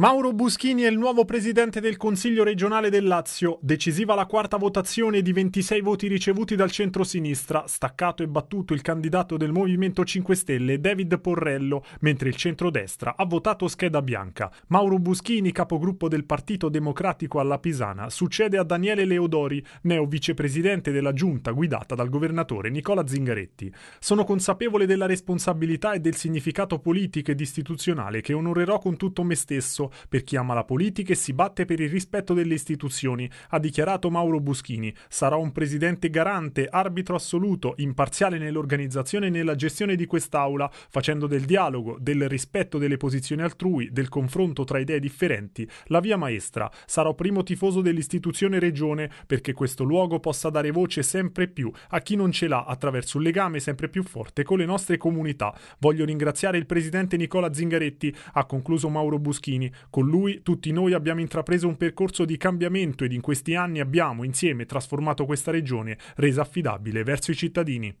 Mauro Buschini è il nuovo presidente del Consiglio regionale del Lazio, decisiva la quarta votazione di 26 voti ricevuti dal centro-sinistra, staccato e battuto il candidato del Movimento 5 Stelle David Porrello, mentre il centro-destra ha votato scheda bianca. Mauro Buschini, capogruppo del Partito Democratico alla Pisana, succede a Daniele Leodori, neo vicepresidente della giunta guidata dal governatore Nicola Zingaretti. Sono consapevole della responsabilità e del significato politico ed istituzionale che onorerò con tutto me stesso per chi ama la politica e si batte per il rispetto delle istituzioni, ha dichiarato Mauro Buschini. Sarà un presidente garante, arbitro assoluto, imparziale nell'organizzazione e nella gestione di quest'Aula, facendo del dialogo, del rispetto delle posizioni altrui, del confronto tra idee differenti, la via maestra. Sarò primo tifoso dell'istituzione regione perché questo luogo possa dare voce sempre più a chi non ce l'ha attraverso un legame sempre più forte con le nostre comunità. Voglio ringraziare il presidente Nicola Zingaretti, ha concluso Mauro Buschini, con lui tutti noi abbiamo intrapreso un percorso di cambiamento ed in questi anni abbiamo insieme trasformato questa regione, resa affidabile verso i cittadini.